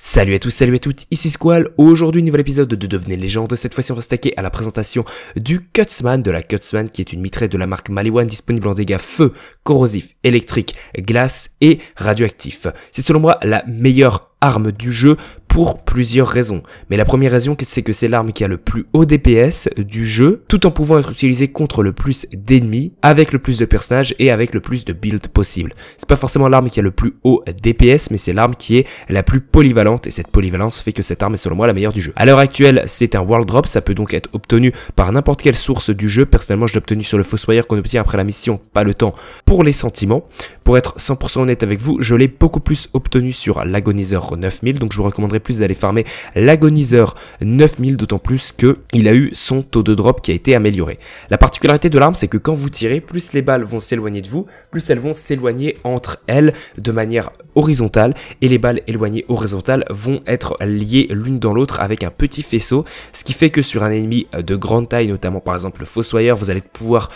Salut à tous, salut à toutes, ici Squall, aujourd'hui nouvel épisode de Devenez légende, cette fois-ci on va se taquer à la présentation du Cutsman, de la Cutsman qui est une mitraille de la marque Maliwan disponible en dégâts feu, corrosif, électrique, glace et radioactif. C'est selon moi la meilleure arme du jeu plusieurs raisons. Mais la première raison, c'est que c'est l'arme qui a le plus haut DPS du jeu, tout en pouvant être utilisé contre le plus d'ennemis, avec le plus de personnages et avec le plus de build possible. C'est pas forcément l'arme qui a le plus haut DPS, mais c'est l'arme qui est la plus polyvalente, et cette polyvalence fait que cette arme est selon moi la meilleure du jeu. À l'heure actuelle, c'est un world drop, ça peut donc être obtenu par n'importe quelle source du jeu. Personnellement, je l'ai obtenu sur le Fossoyeur qu'on obtient après la mission, pas le temps, pour les sentiments. Pour être 100% honnête avec vous, je l'ai beaucoup plus obtenu sur l'agoniseur 9000, donc je vous recommanderais plus d'aller farmer l'agoniseur 9000, d'autant plus que il a eu son taux de drop qui a été amélioré. La particularité de l'arme, c'est que quand vous tirez, plus les balles vont s'éloigner de vous, plus elles vont s'éloigner entre elles de manière horizontale, et les balles éloignées horizontales vont être liées l'une dans l'autre avec un petit faisceau, ce qui fait que sur un ennemi de grande taille, notamment par exemple le Fossoyeur, vous allez pouvoir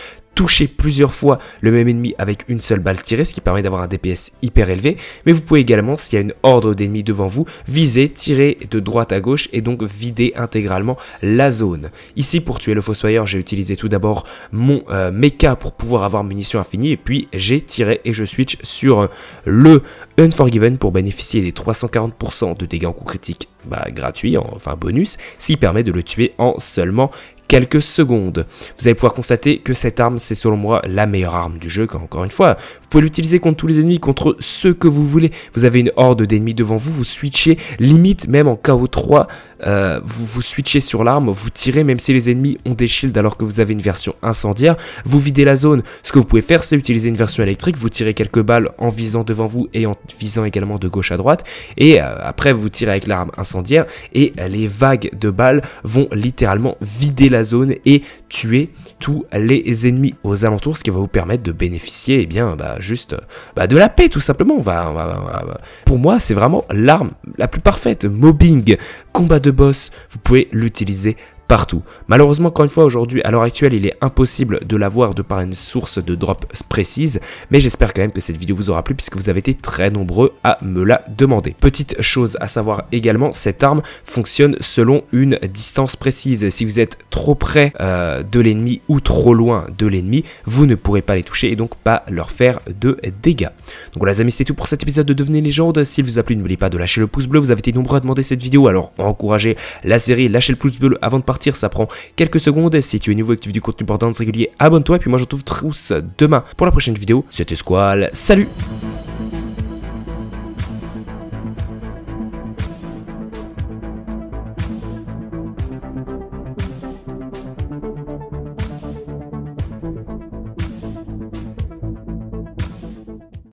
toucher plusieurs fois le même ennemi avec une seule balle tirée, ce qui permet d'avoir un DPS hyper élevé, mais vous pouvez également, s'il y a une ordre d'ennemis devant vous, viser, tirer de droite à gauche et donc vider intégralement la zone. Ici, pour tuer le Fossoyeur, j'ai utilisé tout d'abord mon euh, mecha pour pouvoir avoir munitions infinies, et puis j'ai tiré et je switch sur euh, le Unforgiven pour bénéficier des 340% de dégâts en coup critique bah, gratuit, enfin bonus, ce qui permet de le tuer en seulement quelques secondes. Vous allez pouvoir constater que cette arme, c'est selon moi la meilleure arme du jeu, encore une fois, vous pouvez l'utiliser contre tous les ennemis, contre ceux que vous voulez. Vous avez une horde d'ennemis devant vous, vous switchez, limite même en KO3, euh, vous, vous switchez sur l'arme, vous tirez même si les ennemis ont des shields alors que vous avez une version incendiaire, vous videz la zone. Ce que vous pouvez faire, c'est utiliser une version électrique, vous tirez quelques balles en visant devant vous et en visant également de gauche à droite, et euh, après vous tirez avec l'arme incendiaire, et les vagues de balles vont littéralement vider la zone et tuer tous les ennemis aux alentours, ce qui va vous permettre de bénéficier, et eh bien, bah, juste bah, de la paix tout simplement. pour moi, c'est vraiment l'arme la plus parfaite. Mobbing, combat de boss, vous pouvez l'utiliser partout. Malheureusement, encore une fois, aujourd'hui, à l'heure actuelle, il est impossible de l'avoir de par une source de drop précise, mais j'espère quand même que cette vidéo vous aura plu puisque vous avez été très nombreux à me la demander. Petite chose à savoir également, cette arme fonctionne selon une distance précise. Si vous êtes trop près euh, de l'ennemi ou trop loin de l'ennemi, vous ne pourrez pas les toucher et donc pas leur faire de dégâts. Donc voilà les amis, c'est tout pour cet épisode de Devenez Légende. S'il vous a plu, n'oubliez pas de lâcher le pouce bleu, vous avez été nombreux à demander cette vidéo, alors encouragez la série, lâchez le pouce bleu avant de partir ça prend quelques secondes. Si tu es nouveau et que tu veux du contenu Borderlands régulier, abonne-toi. Et puis moi, je retrouve tous demain pour la prochaine vidéo. C'était Squall, salut